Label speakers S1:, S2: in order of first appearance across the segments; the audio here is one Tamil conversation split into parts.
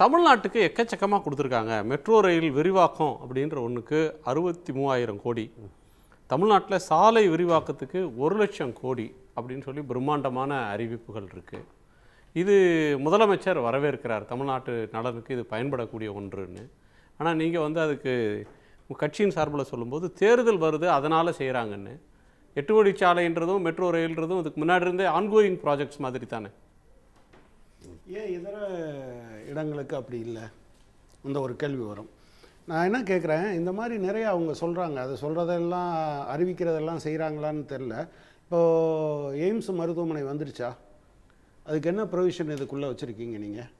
S1: தமிழ்நாட்டுக்கு எக்கச்சக்கமாக கொடுத்துருக்காங்க மெட்ரோ ரயில் விரிவாக்கம் அப்படின்ற ஒன்றுக்கு அறுபத்தி மூவாயிரம் கோடி தமிழ்நாட்டில் சாலை விரிவாக்கத்துக்கு ஒரு லட்சம் கோடி அப்படின்னு சொல்லி பிரம்மாண்டமான அறிவிப்புகள் இருக்குது இது முதலமைச்சர் வரவேற்கிறார் தமிழ்நாட்டு நலனுக்கு இது பயன்படக்கூடிய ஒன்றுன்னு ஆனால் நீங்கள் வந்து அதுக்கு கட்சியின் சார்பில் சொல்லும்போது தேர்தல் வருது அதனால் செய்கிறாங்கன்னு எட்டு சாலைன்றதும் மெட்ரோ ரயில்ன்றதும் அதுக்கு முன்னாடி இருந்தே ஆன்கோயிங் ப்ராஜெக்ட்ஸ் மாதிரி தானே
S2: ஏன் இதர இடங்களுக்கு அப்படி இல்லை இந்த ஒரு கேள்வி வரும் நான் என்ன கேட்குறேன் இந்த மாதிரி நிறைய அவங்க சொல்கிறாங்க அதை சொல்கிறதெல்லாம் அறிவிக்கிறதெல்லாம் செய்கிறாங்களான்னு தெரில இப்போது எய்ம்ஸ் மருத்துவமனை வந்துருச்சா அதுக்கு என்ன ப்ரொவிஷன் இதுக்குள்ளே வச்சுருக்கீங்க நீங்கள்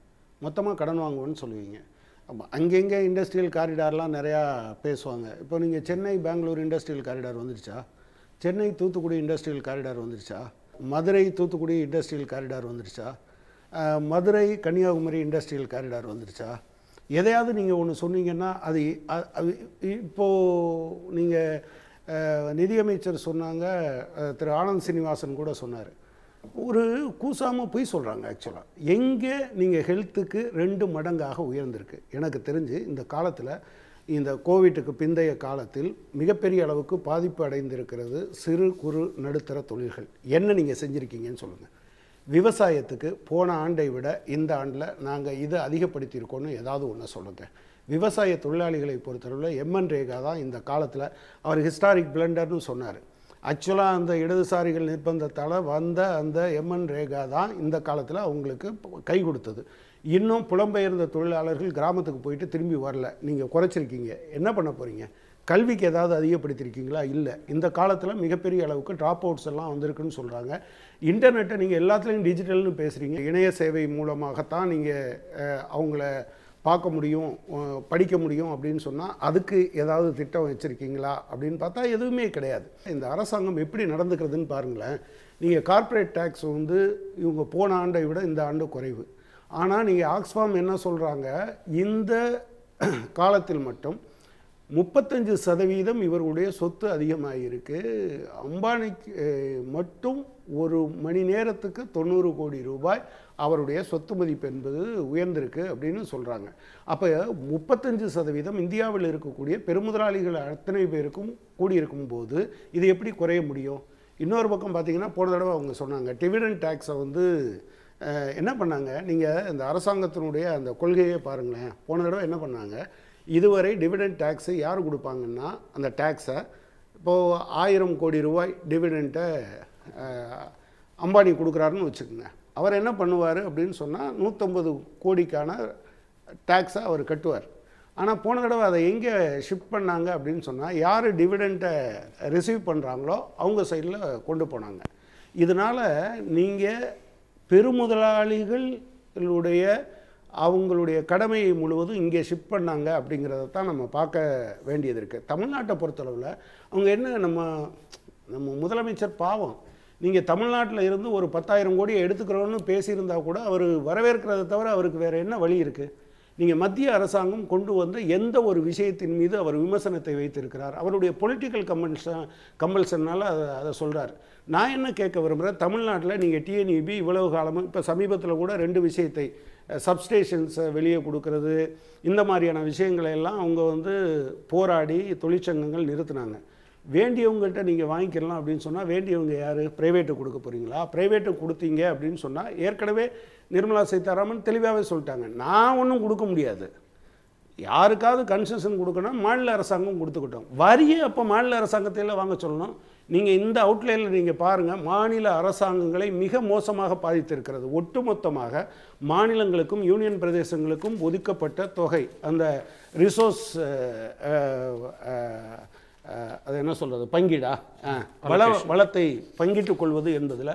S2: மொத்தமாக கடன் வாங்குவோன்னு சொல்லுவீங்க ஆமாம் அங்கெங்கே இண்டஸ்ட்ரியல் காரிடார்லாம் நிறையா பேசுவாங்க இப்போ நீங்கள் சென்னை பெங்களூர் இண்டஸ்ட்ரியல் காரிடார் வந்துருச்சா சென்னை தூத்துக்குடி இண்டஸ்ட்ரியல் காரிடார் வந்துருச்சா மதுரை தூத்துக்குடி இண்டஸ்ட்ரியல் காரிடார் வந்துருச்சா மதுரை கன்னியாகுமரி இண்டஸ்ட்ரியல் காரிடார் வந்துருச்சா எதையாவது நீங்கள் ஒன்று சொன்னீங்கன்னா அது இப்போது நீங்கள் நிதியமைச்சர் சொன்னாங்க திரு ஆனந்த் சீனிவாசன் கூட சொன்னார் ஒரு கூசாமல் பொய் சொல்கிறாங்க ஆக்சுவலாக எங்கே நீங்கள் ஹெல்த்துக்கு ரெண்டு மடங்காக உயர்ந்திருக்கு எனக்கு தெரிஞ்சு இந்த காலத்தில் இந்த கோவிட்டுக்கு பிந்தைய காலத்தில் மிகப்பெரிய அளவுக்கு பாதிப்பு அடைந்திருக்கிறது சிறு குறு நடுத்தர தொழில்கள் என்ன நீங்கள் செஞ்சுருக்கீங்கன்னு சொல்லுங்கள் விவசாயத்துக்கு போன ஆண்டை விட இந்த ஆண்டில் நாங்கள் இதை அதிகப்படுத்தியிருக்கோன்னு ஏதாவது ஒன்று சொல்லுங்க விவசாய தொழிலாளிகளை பொறுத்தளவில் எம்என் ரேகா தான் இந்த காலத்தில் அவர் ஹிஸ்டாரிக் பிளண்டர்னு சொன்னார் ஆக்சுவலாக அந்த இடதுசாரிகள் நிர்பந்தத்தால் வந்த அந்த எம்என் ரேகா தான் இந்த காலத்தில் அவங்களுக்கு கை கொடுத்தது இன்னும் புலம்பெயர்ந்த தொழிலாளர்கள் கிராமத்துக்கு போயிட்டு திரும்பி வரல நீங்கள் குறைச்சிருக்கீங்க என்ன பண்ண போகிறீங்க கல்விக்கு ஏதாவது அதிகப்படுத்தியிருக்கீங்களா இல்லை இந்த காலத்தில் மிகப்பெரிய அளவுக்கு ட்ராப் அவுட்ஸ் எல்லாம் வந்திருக்குன்னு சொல்கிறாங்க இன்டர்நெட்டை நீங்கள் எல்லாத்துலேயும் டிஜிட்டல்னு பேசுகிறீங்க இணைய சேவை மூலமாகத்தான் நீங்கள் அவங்கள பார்க்க முடியும் படிக்க முடியும் அப்படின்னு சொன்னால் அதுக்கு ஏதாவது திட்டம் வச்சுருக்கீங்களா அப்படின்னு பார்த்தா எதுவுமே கிடையாது இந்த அரசாங்கம் எப்படி நடந்துக்கிறதுன்னு பாருங்களேன் நீங்கள் கார்ப்பரேட் டேக்ஸ் வந்து இவங்க போன ஆண்டை விட இந்த ஆண்டு குறைவு ஆனால் நீங்கள் ஆக்ஸ்ஃபார்ம் என்ன சொல்கிறாங்க இந்த காலத்தில் மட்டும் முப்பத்தஞ்சு சதவீதம் இவர்களுடைய சொத்து அதிகமாகிருக்கு அம்பானிக்கு மட்டும் ஒரு மணி நேரத்துக்கு தொண்ணூறு கோடி ரூபாய் அவருடைய சொத்து மதிப்பு என்பது உயர்ந்திருக்கு அப்படின்னு சொல்கிறாங்க அப்போ முப்பத்தஞ்சு சதவீதம் இந்தியாவில் இருக்கக்கூடிய பெருமுதலாளிகள் அத்தனை பேருக்கும் கூடியிருக்கும் போது இது எப்படி குறைய முடியும் இன்னொரு பக்கம் பார்த்தீங்கன்னா போன தடவை அவங்க சொன்னாங்க டிவிடன் டேக்ஸை வந்து என்ன பண்ணாங்க நீங்கள் இந்த அரசாங்கத்தினுடைய அந்த கொள்கையை பாருங்களேன் போன தடவை என்ன பண்ணாங்க இதுவரை டிவிடெண்ட் டேக்ஸை யார் கொடுப்பாங்கன்னா அந்த டேக்ஸை இப்போது ஆயிரம் கோடி ரூபாய் டிவிடெண்ட்டை அம்பானி கொடுக்குறாருன்னு வச்சுக்கோங்க அவர் என்ன பண்ணுவார் அப்படின்னு சொன்னால் நூற்றம்பது கோடிக்கான டேக்ஸை அவர் கட்டுவார் ஆனால் போன தடவை அதை எங்கே ஷிஃப்ட் பண்ணாங்க அப்படின்னு சொன்னால் யார் டிவிடெண்ட்டை ரிசீவ் பண்ணுறாங்களோ அவங்க சைடில் கொண்டு போனாங்க இதனால் நீங்கள் பெருமுதலாளிகளுடைய அவங்களுடைய கடமை முழுவதும் இங்கே ஷிஃப்ட் பண்ணாங்க அப்படிங்கிறத தான் நம்ம பார்க்க வேண்டியது இருக்குது தமிழ்நாட்டை பொறுத்தளவில் அவங்க என்ன நம்ம நம்ம முதலமைச்சர் பாவம் நீங்கள் தமிழ்நாட்டில் இருந்து ஒரு பத்தாயிரம் கோடியை எடுத்துக்கிறோன்னு பேசியிருந்தால் கூட அவர் வரவேற்கிறத தவிர அவருக்கு வேறு என்ன வழி இருக்குது நீங்கள் மத்திய அரசாங்கம் கொண்டு வந்த எந்த ஒரு விஷயத்தின் மீது அவர் விமர்சனத்தை வைத்திருக்கிறார் அவருடைய பொலிட்டிக்கல் கம்பல்ஷன் கம்பல்ஷனால் அதை அதை சொல்கிறார் நான் என்ன கேட்க விரும்புகிறேன் தமிழ்நாட்டில் நீங்கள் டிஎன்இபி e இவ்வளவு காலமும் இப்போ சமீபத்தில் கூட ரெண்டு விஷயத்தை சப்ஸ்டேஷன்ஸை வெளியே கொடுக்கறது இந்த மாதிரியான விஷயங்களை எல்லாம் அவங்க வந்து போராடி தொழிற்சங்கங்கள் நிறுத்தினாங்க வேண்டியவங்கள்ட்ட நீங்கள் வாங்கிக்கலாம் அப்படின்னு சொன்னால் வேண்டியவங்க யார் ப்ரைவேட்டு கொடுக்க போகிறீங்களா ப்ரைவேட்டு கொடுத்தீங்க அப்படின்னு சொன்னால் ஏற்கனவே நிர்மலா சீதாராமன் தெளிவாகவே சொல்லிட்டாங்க நான் ஒன்றும் கொடுக்க முடியாது யாருக்காவது கன்செஷன் கொடுக்கணும் மாநில அரசாங்கம் கொடுத்துக்கிட்டோம் வரியே அப்போ மாநில அரசாங்கத்தில் வாங்க சொல்லணும் நீங்கள் இந்த அவுட்லைனில் நீங்கள் பாருங்கள் மாநில அரசாங்கங்களை மிக மோசமாக பாதித்திருக்கிறது ஒட்டுமொத்தமாக மாநிலங்களுக்கும் யூனியன் பிரதேசங்களுக்கும் ஒதுக்கப்பட்ட தொகை அந்த ரிசோர்ஸ் அது என்ன சொல்கிறது பங்கீடா வள வளத்தை பங்கிட்டுக் கொள்வது என்பதில்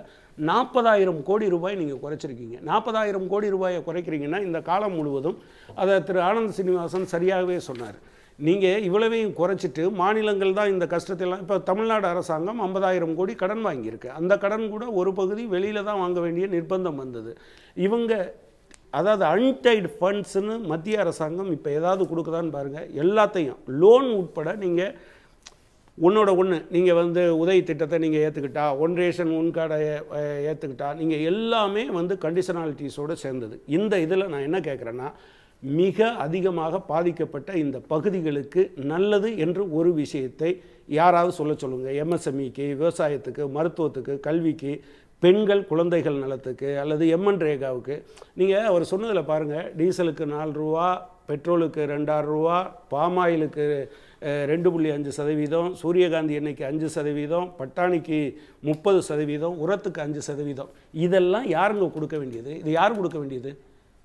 S2: நாற்பதாயிரம் கோடி ரூபாய் நீங்கள் குறைச்சிருக்கீங்க நாற்பதாயிரம் கோடி ரூபாயை குறைக்கிறீங்கன்னா இந்த காலம் முழுவதும் அதை திரு ஆனந்த் சீனிவாசன் சரியாகவே சொன்னார் நீங்கள் இவ்வளவையும் குறைச்சிட்டு மாநிலங்கள் தான் இந்த கஷ்டத்தெல்லாம் இப்போ தமிழ்நாடு அரசாங்கம் ஐம்பதாயிரம் கோடி கடன் வாங்கியிருக்கு அந்த கடன் கூட ஒரு பகுதி வெளியில் தான் வாங்க வேண்டிய நிர்பந்தம் வந்தது இவங்க அதாவது அன்டைடு ஃபண்ட்ஸ்னு மத்திய அரசாங்கம் இப்போ ஏதாவது கொடுக்குதான்னு பாருங்கள் எல்லாத்தையும் லோன் உட்பட நீங்கள் உன்னோட ஒன்று நீங்கள் வந்து உதவி திட்டத்தை நீங்கள் ஏற்றுக்கிட்டா ஒன் ரேஷன் ஒன் கார்டை ஏற்றுக்கிட்டா நீங்கள் எல்லாமே வந்து கண்டிஷனாலிட்டிஸோடு சேர்ந்தது இந்த இதில் நான் என்ன கேட்குறேன்னா மிக அதிகமாக பாதிக்கப்பட்ட இந்த பகுதிகளுக்கு நல்லது என்று ஒரு விஷயத்தை யாராவது சொல்ல சொல்லுங்கள் எம்எஸ்எம்இக்கு e விவசாயத்துக்கு மருத்துவத்துக்கு கல்விக்கு பெண்கள் குழந்தைகள் நலத்துக்கு அல்லது எம்என் ரேகாவுக்கு நீங்கள் அவர் சொன்னதில் பாருங்கள் டீசலுக்கு நாலு ரூபா பெட்ரோலுக்கு ரெண்டாயிரம் ரூபா பாமாயிலுக்கு ரெண்டு புள்ளி அஞ்சு சதவீதம் சூரியகாந்தி எண்ணெய்க்கு அஞ்சு சதவீதம் பட்டாணிக்கு முப்பது சதவீதம் உரத்துக்கு அஞ்சு சதவீதம் இதெல்லாம் யாருங்க கொடுக்க வேண்டியது இது யார் கொடுக்க வேண்டியது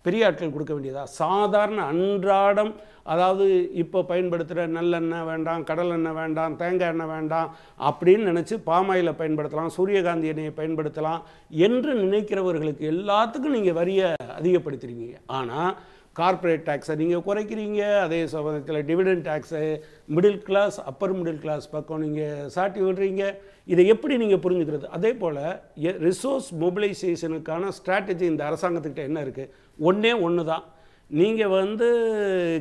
S2: பெரிய ஆட்கள் கொடுக்க வேண்டியதா சாதாரண அன்றாடம் அதாவது இப்போ பயன்படுத்துகிற நல்லெண்ணெய் வேண்டாம் கடல் எண்ணெய் வேண்டாம் தேங்காய் எண்ணெய் வேண்டாம் அப்படின்னு நினச்சி பாமாயிலை பயன்படுத்தலாம் சூரியகாந்தி எண்ணெயை பயன்படுத்தலாம் என்று நினைக்கிறவர்களுக்கு எல்லாத்துக்கும் நீங்கள் வரியை அதிகப்படுத்துகிறீங்க ஆனால் கார்ப்பரேட் டேக்ஸை நீங்கள் குறைக்கிறீங்க அதே சமயத்தில் டிவிடெண்ட் டேக்ஸை middle class upper middle class பக்கம் நீங்கள் சாட்டி விடுறீங்க இதை எப்படி நீங்கள் புரிஞ்சுக்கிறது அதே போல் ரிசோர்ஸ் மொபிலைசேஷனுக்கான ஸ்ட்ராட்டஜி இந்த அரசாங்கத்துக்கிட்ட என்ன இருக்குது ஒன்றே ஒன்று தான் நீங்கள் வந்து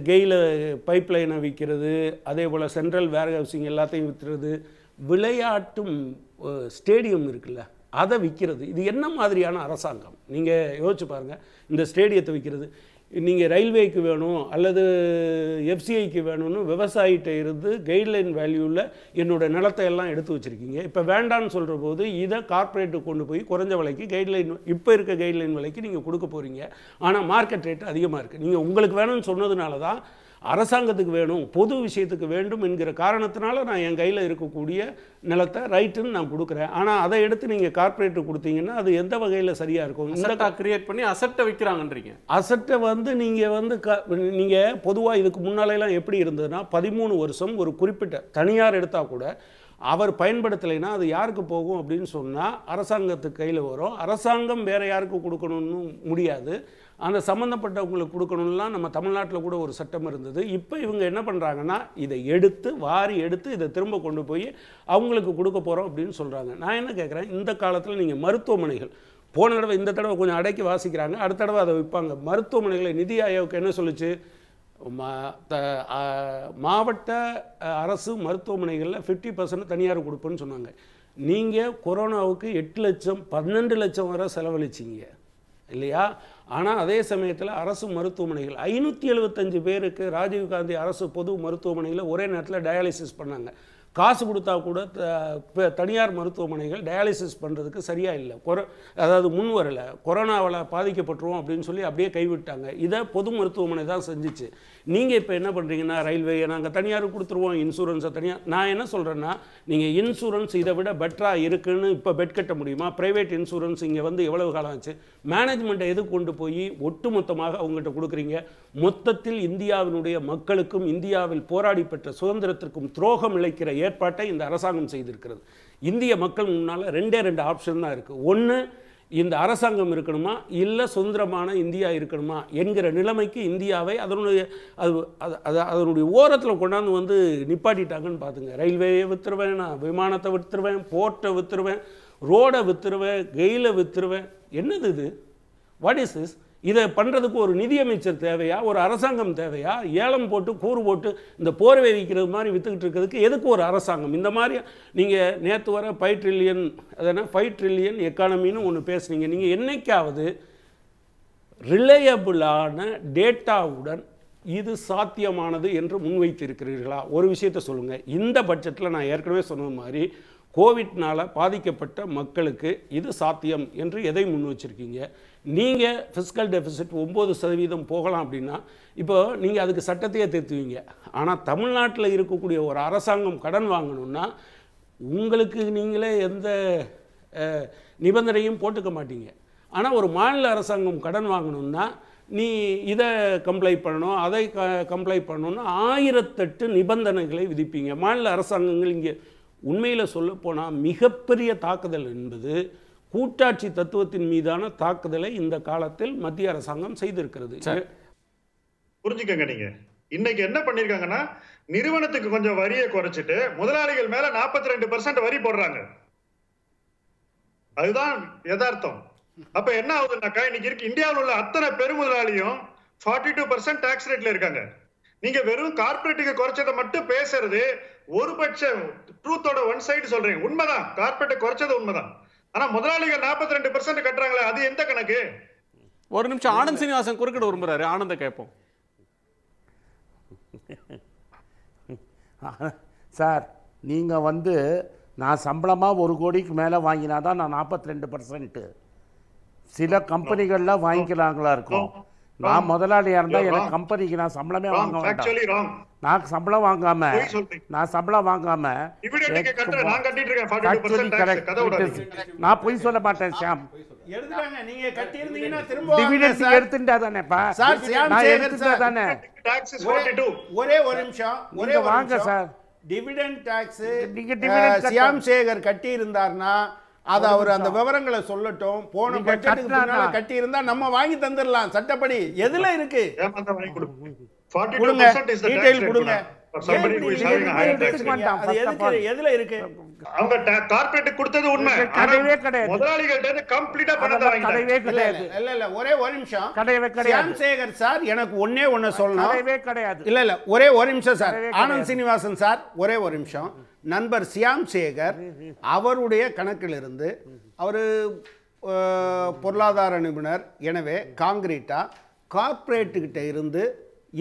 S2: கெயில பைப்லைனை விற்கிறது அதே போல் சென்ட்ரல் வேர் ஹவுசிங் எல்லாத்தையும் விற்றுறது விளையாட்டும் ஸ்டேடியம் இருக்குல்ல அதை விற்கிறது இது என்ன மாதிரியான அரசாங்கம் நீங்கள் யோசிச்சு பாருங்கள் இந்த ஸ்டேடியத்தை விற்கிறது நீங்கள் ரயில்வேக்கு வேணும் அல்லது எஃப்சிஐக்கு வேணும்னு விவசாயிகிட்ட இருந்து கைட்லைன் வேல்யூவில் என்னோடய நிலத்தை எல்லாம் எடுத்து வச்சுருக்கீங்க இப்போ வேண்டான்னு சொல்கிற போது இதை கார்ப்பரேட்டுக்கு கொண்டு போய் குறைஞ்ச விலைக்கு கைட்லைன் இப்போ இருக்க கைட்லைன் விலைக்கு நீங்கள் கொடுக்க போகிறீங்க ஆனால் மார்க்கெட் ரேட் அதிகமாக இருக்குது நீங்கள் உங்களுக்கு வேணும்னு சொன்னதுனால தான் அரசாங்கத்துக்கு வேணும் பொது விஷயத்துக்கு வேண்டும் என்கிற காரணத்தினால நான் என் கையில் இருக்கக்கூடிய நிலத்தை ரைட்டுன்னு நான் கொடுக்குறேன் ஆனால் அதை எடுத்து நீங்கள் கார்பரேட்டு கொடுத்தீங்கன்னா அது
S1: எந்த வகையில் சரியாக இருக்கும் இந்த கிரியேட் பண்ணி அசட்டை விற்கிறாங்கன்றீங்க
S2: அசட்டை வந்து நீங்கள் வந்து க நீங்கள் பொதுவாக இதுக்கு முன்னாலேலாம் எப்படி இருந்ததுன்னா பதிமூணு வருஷம் ஒரு குறிப்பிட்ட தனியார் எடுத்தால் கூட அவர் பயன்படுத்தலைன்னா அது யாருக்கு போகும் அப்படின்னு சொன்னால் அரசாங்கத்துக்கு கையில் வரும் அரசாங்கம் வேறு யாருக்கு கொடுக்கணும்னு முடியாது அந்த சம்மந்தப்பட்டவங்களுக்கு கொடுக்கணும்லாம் நம்ம தமிழ்நாட்டில் கூட ஒரு சட்டம் இருந்தது இப்போ இவங்க என்ன பண்ணுறாங்கன்னா இதை எடுத்து வாரி எடுத்து இதை திரும்ப கொண்டு போய் அவங்களுக்கு கொடுக்க போகிறோம் அப்படின்னு சொல்கிறாங்க நான் என்ன கேட்குறேன் இந்த காலத்தில் நீங்கள் மருத்துவமனைகள் போன தடவை இந்த தடவை கொஞ்சம் அடக்கி வாசிக்கிறாங்க அடுத்த தடவை அதை விற்பாங்க மருத்துவமனைகளை நிதி ஆயோக்கு என்ன சொல்லிச்சு மாவட்ட அரசு மருத்துவமனைகளில் ஃபிஃப்டி பர்சன்ட் தனியார் கொடுப்புன்னு சொன்னாங்க நீங்கள் கொரோனாவுக்கு எட்டு லட்சம் பன்னெண்டு லட்சம் வரை செலவழிச்சிங்க இல்லையா ஆனால் அதே சமயத்தில் அரசு மருத்துவமனைகள் ஐநூற்றி எழுபத்தஞ்சு பேருக்கு ராஜீவ்காந்தி அரசு பொது மருத்துவமனையில் ஒரே நேரத்தில் டயாலிசிஸ் பண்ணாங்க காசு கொடுத்தா கூட தனியார் மருத்துவமனைகள் டயாலிசிஸ் பண்ணுறதுக்கு சரியாக இல்லை கொரோ அதாவது முன் வரலை கொரோனாவில் பாதிக்கப்பட்டுருவோம் அப்படின்னு சொல்லி அப்படியே கைவிட்டாங்க இதை பொது மருத்துவமனை தான் செஞ்சிச்சு நீங்கள் இப்போ என்ன பண்ணுறீங்கன்னா ரயில்வே நாங்கள் தனியாருக்கு கொடுத்துருவோம் இன்சூரன்ஸை தனியாக நான் என்ன சொல்கிறேன்னா நீங்கள் இன்சூரன்ஸ் இதை விட பெட்டராக இருக்குதுன்னு இப்போ பெட் கட்ட முடியுமா ப்ரைவேட் இன்சூரன்ஸ் இங்கே வந்து எவ்வளவு காலம் ஆச்சு மேனேஜ்மெண்ட்டை எது கொண்டு போய் ஒட்டுமொத்தமாக அவங்ககிட்ட கொடுக்குறீங்க மொத்தத்தில் இந்தியாவினுடைய மக்களுக்கும் இந்தியாவில் போராடி பெற்ற சுதந்திரத்திற்கும் துரோகம் இழைக்கிற ஏற்பாட்டை இந்த அரசாங்கம் செய்திருக்கிறது இந்திய மக்கள் முன்னால் ரெண்டே ரெண்டு ஆப்ஷன் தான் இருக்குது ஒன்று இந்த அரசாங்கம் இருக்கணுமா இல்லை சுதந்திரமான இந்தியா இருக்கணுமா என்கிற நிலைமைக்கு இந்தியாவை அதனுடைய அது அது அதனுடைய ஓரத்தில் கொண்டாந்து வந்து நிப்பாட்டிட்டாங்கன்னு பார்த்துங்க ரயில்வேயை விற்றுருவேன் நான் விமானத்தை விற்றுருவேன் போர்ட்டை விற்றுருவேன் ரோடை விற்றுருவேன் கெயிலை விற்றுருவேன் என்னது இது வாட் இஸ் இஸ் இதை பண்ணுறதுக்கு ஒரு நிதியமைச்சர் தேவையா ஒரு அரசாங்கம் தேவையா ஏலம் போட்டு கூறு போட்டு இந்த போர்வை வைக்கிறது மாதிரி விற்றுக்கிட்டு இருக்கிறதுக்கு எதுக்கு ஒரு அரசாங்கம் இந்த மாதிரி நீங்கள் நேற்று வர ஃபைவ் ட்ரில்லியன் அதனால் ஃபைவ் ட்ரில்லியன் எக்கானமின்னு ஒன்று பேசுனீங்க நீங்கள் என்றைக்காவது ரிலையபிளான டேட்டாவுடன் இது சாத்தியமானது என்று முன்வைத்திருக்கிறீர்களா ஒரு விஷயத்த சொல்லுங்கள் இந்த பட்ஜெட்டில் நான் ஏற்கனவே சொன்ன மாதிரி கோவிட்னால் பாதிக்கப்பட்ட மக்களுக்கு இது சாத்தியம் என்று எதை முன் வச்சுருக்கீங்க நீங்கள் ஃபிஸ்கல் டெபிசிட் ஒம்பது சதவீதம் போகலாம் அப்படின்னா இப்போ நீங்கள் அதுக்கு சட்டத்தையே திருத்துவீங்க ஆனால் தமிழ்நாட்டில் இருக்கக்கூடிய ஒரு அரசாங்கம் கடன் வாங்கணும்னா உங்களுக்கு நீங்களே எந்த நிபந்தனையும் போட்டுக்க மாட்டீங்க ஆனால் ஒரு மாநில அரசாங்கம் கடன் வாங்கணும்னா நீ இதை கம்ப்ளைண்ட் பண்ணணும் அதை க கம்ப்ளைண்ட் பண்ணணும்னு ஆயிரத்தெட்டு நிபந்தனைகளை விதிப்பீங்க மாநில அரசாங்கங்கள் இங்கே உண்மையில் சொல்லப்போனால் மிகப்பெரிய தாக்குதல் என்பது கூட்டாட்சி தத்துவத்தின் மீதான தாக்குதலை இந்த காலத்தில் மத்திய அரசாங்கம் செய்திருக்கிறது
S3: புரிஞ்சுக்கங்க நீங்க இன்னைக்கு என்ன பண்ணிருக்காங்கன்னா நிறுவனத்துக்கு கொஞ்சம் வரியை குறைச்சிட்டு முதலாளிகள் மேல நாற்பத்தி ரெண்டு பர்சன்ட் வரி போடுறாங்க அதுதான் யதார்த்தம் அப்ப என்ன ஆகுதுனாக்கா இன்னைக்கு இந்தியாவில் உள்ள அத்தனை பெருமுதலாளியும் ஃபார்ட்டி டூ பர்சன்ட் டேக்ஸ் ரேட்ல இருக்காங்க நீங்க வெறும் கார்பரேட்டுக்கு குறைச்சதை மட்டும் பேசுறது ஒரு பட்சம் ட்ரூத்தோட ஒன் சைடு சொல்றீங்க உண்மைதான் கார்பரேட்டை குறைச்சது உண்மைதான் ஆனா முதலாளிங்க நாற்பத்தி ரெண்டு பெர்சென்ட் கட்டுறாங்களே அது எந்த கணக்கு
S1: ஒரு நிமிஷம் ஆனந்த் சீனிவாசன் குறுக்கிட விரும்புறாரு ஆனந்த கேட்போம் சார்
S2: நீங்கள் வந்து நான் சம்பளமாக ஒரு கோடிக்கு மேலே வாங்கினா தான் நான் நாற்பத்தி ரெண்டு பர்சன்ட்டு சில கம்பெனிகளில் வாங்கிக்கலாங்களா இருக்கும் நான் முதலாளியா இருந்தா எனக்கு கம்பெனிக்கு நான் சம்பளமே வாங்க வேண்டாம் நான் சம்பளம் வாங்காம நான் சம்பளம் வாங்காம நான் பொய் சொல்ல மாட்டேன் ஷாம் ஒரே ஒரு நிமிஷம் ஒரே வாங்க சார் டிவிடெண்ட் டாக்ஸ் நீங்க சியாம் சேகர் கட்டி இருந்தார்னா அது அவர் அந்த விவரங்களை சொல்லட்டும்
S3: போன பட்ஜெட்டுக்கு
S2: கட்டி இருந்தா நம்ம வாங்கி தந்துடலாம் சட்டப்படி எதுல இருக்கு
S3: கொடுங்க கொடுங்க இருக்கு கொடுத்தது உண்மை
S2: கிடையாது ஒரே ஒரு நிமிஷம் எனக்கு ஒண்ணு கிடையாது இல்ல இல்ல ஒரே ஒரு நிமிஷம் சார் ஆனந்த் சீனிவாசன் சார் ஒரே ஒரு நிமிஷம் நண்பர் சியாம் சேகர் அவருடைய கணக்கிலிருந்து அவர் பொருளாதார நிபுணர் எனவே காங்கிரீட்டா கிட்ட இருந்து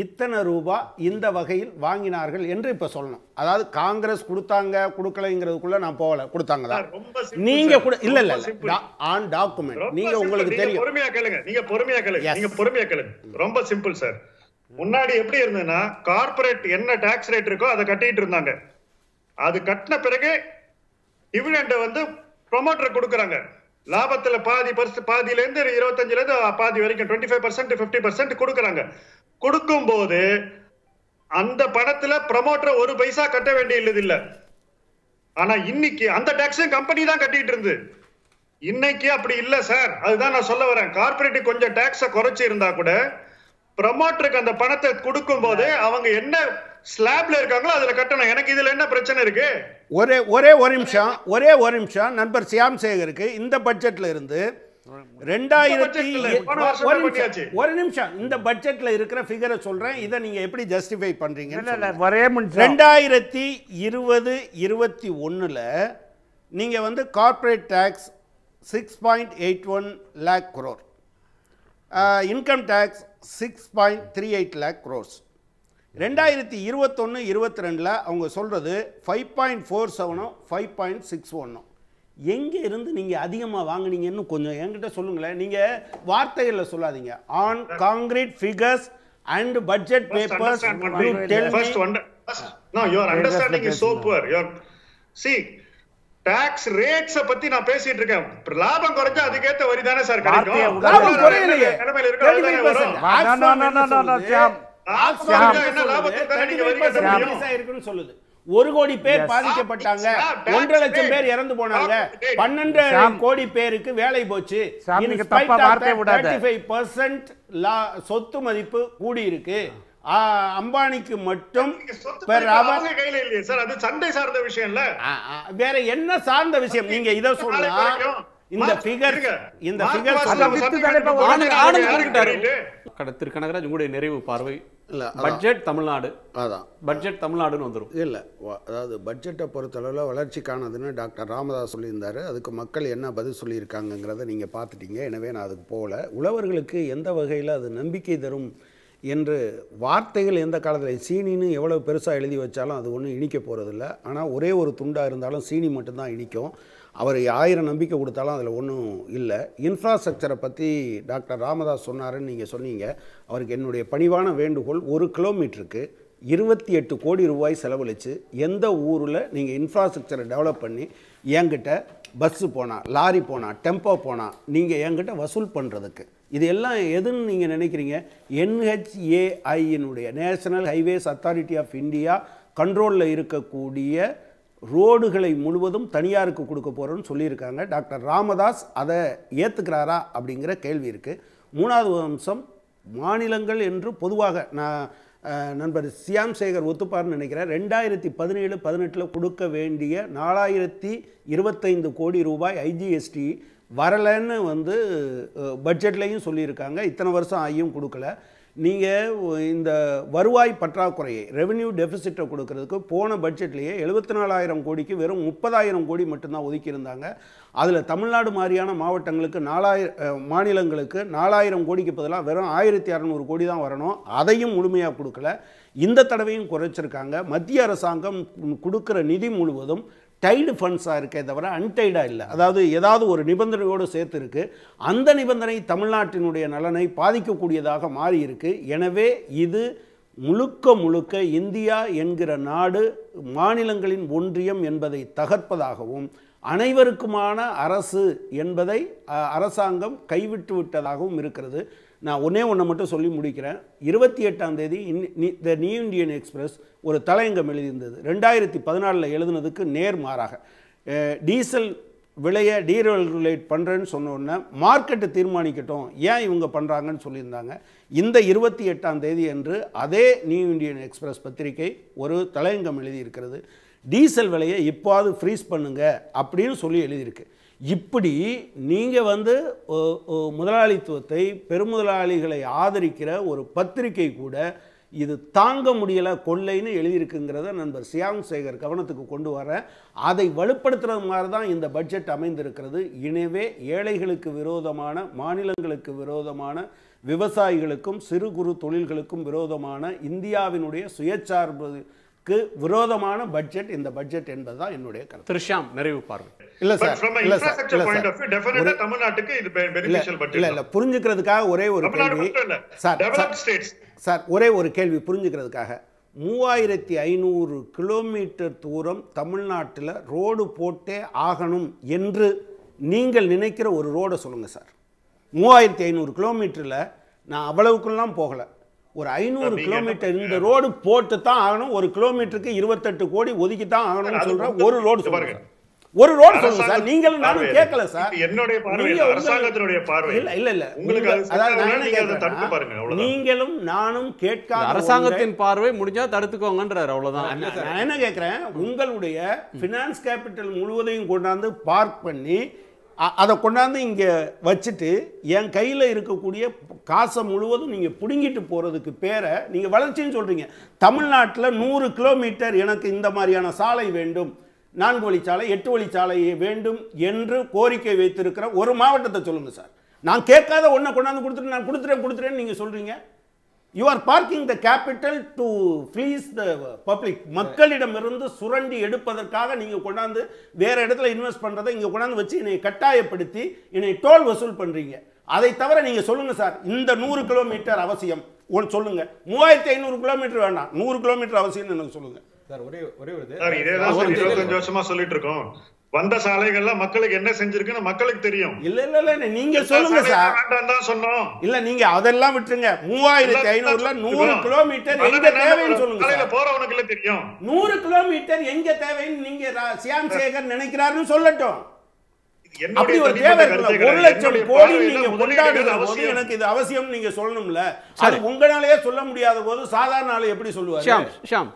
S2: இத்தனை ரூபா இந்த வகையில் வாங்கினார்கள் என்று இப்போ சொல்லணும் அதாவது காங்கிரஸ் கொடுத்தாங்க கொடுக்கலைங்கிறதுக்குள்ள நான் போகல கொடுத்தாங்க நீங்க கூட இல்ல இல்ல ஆன் டாக்குமெண்ட் நீங்க உங்களுக்கு தெரியும்
S3: பொறுமையா கேளுங்க நீங்க பொறுமையா கேளுங்க நீங்க பொறுமையா கேளுங்க ரொம்ப சிம்பிள் சார் முன்னாடி எப்படி இருந்ததுன்னா கார்பரேட் என்ன டாக்ஸ் ரேட் இருக்கோ அதை கட்டிட்டு இருந்தாங்க அது கட்டின பிறகு டிவிடெண்டை வந்து ப்ரொமோட்டர் கொடுக்குறாங்க லாபத்துல பாதி பர்சன்ட் பாதியிலேருந்து இருபத்தஞ்சுலேருந்து பாதி வரைக்கும் twenty five percent fifty percent கொடுக்குறாங்க கொடுக்கும் போது அந்த படத்துல ப்ரமோட்டர் ஒரு பைசா கட்ட வேண்டியது இல்ல ஆனா இன்னைக்கு அந்த டாக்ஸும் கம்பெனி தான் கட்டிட்டு இருந்து இன்னைக்கு அப்படி இல்ல சார் அதுதான் நான் சொல்ல வரேன் கார்பரேட் கொஞ்சம் டாக்ஸ குறைச்சி இருந்தா கூட ப்ரமோட்டருக்கு அந்த பணத்தை கொடுக்கும் போது அவங்க என்ன ஸ்லாப்ல இருக்காங்களோ அதுல கட்டணும் எனக்கு இதுல என்ன பிரச்சனை இருக்கு
S2: ஒரே ஒரே ஒரு நிமிஷம் ஒரே ஒரு நிமிஷம் நண்பர் சியாம் சேகருக்கு இந்த பட்ஜெட்ல இருந்து ரெண்டாயிரத்தி ஒரு நிமிஷம் இந்த பட்ஜெட்ல இருக்கிற ஃபிகரை சொல்றேன் இதை நீங்க எப்படி ஜஸ்டிஃபை பண்றீங்க ரெண்டாயிரத்தி இருபது இருபத்தி ஒன்னுல நீங்க வந்து corporate tax six point eight one lakh crore income tax six point three eight lakh crores ரெண்டாயிரத்தி இருபத்தொன்று இருபத்தி ரெண்டில் அவங்க சொல்கிறது ஃபைவ் பாயிண்ட் ஃபோர் செவனும் ஃபைவ் பாயிண்ட் சிக்ஸ் ஒன்றும் எங்கே இருந்து நீங்கள் அதிகமாக வாங்கினீங்கன்னு கொஞ்சம் என்கிட்ட சொல்லுங்களேன் நீங்கள் வார்த்தைகளில் சொல்லாதீங்க on concrete figures and
S3: budget papers சி பத்தி நான் பேசிட்டு இருக்கேன் லாபம் குறைஞ்சா அதுக்கேத்த வரி தானே சார்
S2: இருக்குன்னு சொல்லுது ஒரு கோடி பேர்
S3: பாதிக்கப்பட்டாங்க ஒன்றரை லட்சம் பேர்
S2: இறந்து போனாங்க பன்னெண்டு கோடி பேருக்கு வேலை போச்சு சொத்து மதிப்பு கூடி இருக்கு அம்பானிக்கு மட்டும் சண்டை சார்ந்த விஷயம் இல்ல வேற என்ன சார்ந்த விஷயம் நீங்க இதை சொல்லலாம் இந்த பிகர்
S1: இந்த பிகர் திருக்கனகராஜ் உங்களுடைய நிறைவு பார்வை இல்லை பட்ஜெட் தமிழ்நாடு அதான் பட்ஜெட் தமிழ்நாடுன்னு வந்துடும் இல்லை அதாவது பட்ஜெட்டை
S2: பொறுத்தளவில் காணதுன்னு டாக்டர் ராமதாஸ் சொல்லியிருந்தார் அதுக்கு மக்கள் என்ன பதில் சொல்லியிருக்காங்கங்கிறத நீங்கள் பார்த்துட்டீங்க எனவே நான் அதுக்கு போகல உழவர்களுக்கு எந்த வகையில் அது நம்பிக்கை தரும் என்று வார்த்தைகள் எந்த காலத்தில் சீனின்னு எவ்வளோ பெருசாக எழுதி வச்சாலும் அது ஒன்றும் இனிக்க போகிறதில்ல ஆனால் ஒரே ஒரு துண்டாக இருந்தாலும் சீனி மட்டும்தான் இனிக்கும் அவர் ஆயிரம் நம்பிக்கை கொடுத்தாலும் அதில் ஒன்றும் இல்லை இன்ஃப்ராஸ்ட்ரக்சரை பற்றி டாக்டர் ராமதாஸ் சொன்னாருன்னு நீங்கள் சொன்னீங்க அவருக்கு என்னுடைய பணிவான வேண்டுகோள் ஒரு கிலோமீட்டருக்கு இருபத்தி எட்டு கோடி ரூபாய் செலவழித்து எந்த ஊரில் நீங்கள் இன்ஃப்ராஸ்ட்ரக்சரை டெவலப் பண்ணி என்கிட்ட பஸ்ஸு போனால் லாரி போனால் டெம்போ போனால் நீங்கள் என்கிட்ட வசூல் பண்ணுறதுக்கு இது எல்லாம் எதுன்னு நீங்கள் நினைக்கிறீங்க என்ஹெச்ஏஐயினுடைய national highways authority of India கண்ட்ரோலில் இருக்கக்கூடிய ரோடுகளை முழுவதும் தனியாருக்கு கொடுக்க போகிறோன்னு சொல்லியிருக்காங்க டாக்டர் ராமதாஸ் அதை ஏற்றுக்கிறாரா அப்படிங்கிற கேள்வி இருக்குது மூணாவது அம்சம் மாநிலங்கள் என்று பொதுவாக நான் நண்பர் சியாம் சேகர் ஒத்துப்பார்னு நினைக்கிறேன் ரெண்டாயிரத்தி பதினேழு பதினெட்டில் கொடுக்க வேண்டிய நாலாயிரத்தி இருபத்தைந்து கோடி ரூபாய் ஐஜிஎஸ்டி வரலைன்னு வந்து பட்ஜெட்லேயும் சொல்லியிருக்காங்க இத்தனை வருஷம் ஆகியும் கொடுக்கல நீங்கள் இந்த வருவாய் பற்றாக்குறையை ரெவன்யூ டெபிசிட்டை கொடுக்கறதுக்கு போன பட்ஜெட்லேயே எழுபத்தி நாலாயிரம் கோடிக்கு வெறும் முப்பதாயிரம் கோடி மட்டும்தான் ஒதுக்கியிருந்தாங்க அதில் தமிழ்நாடு மாதிரியான மாவட்டங்களுக்கு நாலாயிரம் மாநிலங்களுக்கு நாலாயிரம் கோடிக்கு பதிலாக வெறும் ஆயிரத்தி அறநூறு கோடி தான் வரணும் அதையும் முழுமையாக கொடுக்கல இந்த தடவையும் குறைச்சிருக்காங்க மத்திய அரசாங்கம் கொடுக்குற நிதி முழுவதும் டைடு ஃபண்ட்ஸாக இருக்கே தவிர அன்டைடாக இல்லை அதாவது ஏதாவது ஒரு நிபந்தனையோடு சேர்த்து இருக்குது அந்த நிபந்தனை தமிழ்நாட்டினுடைய நலனை பாதிக்கக்கூடியதாக மாறி இருக்குது எனவே இது முழுக்க முழுக்க இந்தியா என்கிற நாடு மாநிலங்களின் ஒன்றியம் என்பதை தகர்ப்பதாகவும் அனைவருக்குமான அரசு என்பதை அரசாங்கம் கைவிட்டு விட்டதாகவும் இருக்கிறது நான் ஒன்றே ஒன்றை மட்டும் சொல்லி முடிக்கிறேன் இருபத்தி எட்டாம் தேதி த நியூ இந்தியன் எக்ஸ்பிரஸ் ஒரு தலையங்கம் எழுதியிருந்தது ரெண்டாயிரத்தி பதினாலில் எழுதுனதுக்கு நேர் மாறாக டீசல் விலையை டீரெகுலேட் பண்ணுறேன்னு சொன்னோடனே மார்க்கெட்டை தீர்மானிக்கட்டும் ஏன் இவங்க பண்ணுறாங்கன்னு சொல்லியிருந்தாங்க இந்த இருபத்தி எட்டாம் தேதி அன்று அதே நியூ இந்தியன் எக்ஸ்பிரஸ் பத்திரிகை ஒரு தலையங்கம் எழுதியிருக்கிறது டீசல் விலையை இப்போது ஃப்ரீஸ் பண்ணுங்க அப்படின்னு சொல்லி எழுதியிருக்கு இப்படி நீங்கள் வந்து முதலாளித்துவத்தை பெருமுதலாளிகளை ஆதரிக்கிற ஒரு பத்திரிகை கூட இது தாங்க முடியலை கொள்ளைன்னு எழுதியிருக்குங்கிறத நண்பர் சியாங் சேகர் கவனத்துக்கு கொண்டு வரேன் அதை வலுப்படுத்துறது மாதிரி தான் இந்த பட்ஜெட் அமைந்திருக்கிறது எனவே ஏழைகளுக்கு விரோதமான மாநிலங்களுக்கு விரோதமான விவசாயிகளுக்கும் சிறு குறு தொழில்களுக்கும் விரோதமான இந்தியாவினுடைய சுயசார்பு க்கு விரோதமான பட்ஜெட் இந்த பட்ஜெட் என்பது தான் என்னுடைய கருத்து
S1: திருஷாம் நிறைவு பார்வை இல்ல சார் இல்ல சார்
S2: சார்
S3: தமிழ்நாட்டுக்கு இது இல்ல இல்ல
S2: புரிஞ்சுக்கிறதுக்காக ஒரே ஒரு கேள்வி சார் சார் ஒரே ஒரு கேள்வி புரிஞ்சுக்கிறதுக்காக மூவாயிரத்தி ஐநூறு கிலோமீட்டர் தூரம் தமிழ்நாட்டில் ரோடு போட்டே ஆகணும் என்று நீங்கள் நினைக்கிற ஒரு ரோடை சொல்லுங்கள் சார் மூவாயிரத்தி ஐநூறு கிலோமீட்டரில் நான் அவ்வளவுக்குலாம் போகலை ஒரு ஐநூறு கிலோமீட்டர் இந்த ரோடு போட்டு தான் ஆகணும் ஒரு கிலோமீட்டருக்கு இருபத்தெட்டு கோடி ஒதுக்கி தான் ஆகணும்னு சொல்ற ஒரு ரோடு சொல்லுங்க ஒரு ரோடு சொல்லுங்க சார் நீங்களும் நானும் கேட்கல
S3: சார் என்னுடைய பார்வை அரசாங்கத்தினுடைய பார்வை இல்ல இல்ல இல்ல உங்களுக்கு அதாவது பாருங்க
S1: நீங்களும் நானும் கேட்காத அரசாங்கத்தின் பார்வை முடிஞ்சா தடுத்துக்கோங்கன்றார் அவ்வளவுதான் நான் என்ன கேக்குறேன் உங்களுடைய
S2: பினான்ஸ் கேபிட்டல் முழுவதையும் கொண்டாந்து பார்க் பண்ணி அதை கொண்டாந்து இங்கே வச்சுட்டு என் கையில் இருக்கக்கூடிய காசை முழுவதும் நீங்கள் பிடுங்கிட்டு போகிறதுக்கு பேரை நீங்கள் வளர்ச்சின்னு சொல்கிறீங்க தமிழ்நாட்டில் நூறு கிலோமீட்டர் எனக்கு இந்த மாதிரியான சாலை வேண்டும் நான்கு வழிச்சாலை எட்டு வழிச்சாலை வேண்டும் என்று கோரிக்கை வைத்திருக்கிற ஒரு மாவட்டத்தை சொல்லுங்கள் சார் நான் கேட்காத ஒன்றை கொண்டாந்து கொடுத்துட்டு நான் கொடுத்துறேன் கொடுத்துறேன்னு நீங்கள் சொல்கிறீங்க you are parking the capital to freeze the public மக்களிடமிருந்து சுரண்டி எடுப்பதற்காக நீங்கள் கொண்டாந்து வேறு இடத்துல இன்வெஸ்ட் பண்ணுறதை இங்கே கொண்டாந்து வச்சு என்னை கட்டாயப்படுத்தி என்னை டோல் வசூல் பண்ணுறீங்க அதை தவிர நீங்கள் சொல்லுங்கள் சார் இந்த நூறு கிலோமீட்டர் அவசியம் ஒன்று சொல்லுங்கள் மூவாயிரத்தி
S3: ஐநூறு கிலோமீட்டர் வேண்டாம் நூறு கிலோமீட்டர் அவசியம்னு எனக்கு சொல்லுங்கள் சார் ஒரே ஒரே ஒரு இதே தான் இருபத்தஞ்சு சொல்லிட்டு இருக்கோம் வந்த சாலைகள்ல மக்களுக்கு என்ன செஞ்சிருக்குன்னு மக்களுக்கு தெரியும் இல்ல இல்ல இல்ல நீங்க சொல்லுங்க சார் தான் சொன்னோம் இல்ல நீங்க அதெல்லாம் விட்டுருங்க மூவாயிரத்தி ஐநூறுல நூறு கிலோமீட்டர் எங்க தேவைன்னு சொல்லுங்க போறவனுக்குல தெரியும்
S2: நூறு கிலோமீட்டர் எங்க தேவைன்னு நீங்க சியாம் சேகர் நினைக்கிறாருன்னு சொல்லட்டும்
S3: அப்படி ஒரு தேவை ஒரு லட்சம்
S2: கோடி நீங்க கொண்டாடுற போது எனக்கு இது அவசியம் நீங்க சொல்லணும்ல அது உங்களாலேயே சொல்ல முடியாத போது சாதாரண ஆளு எப்படி சொல்லுவாங்க ஷாம்
S1: ஷாம்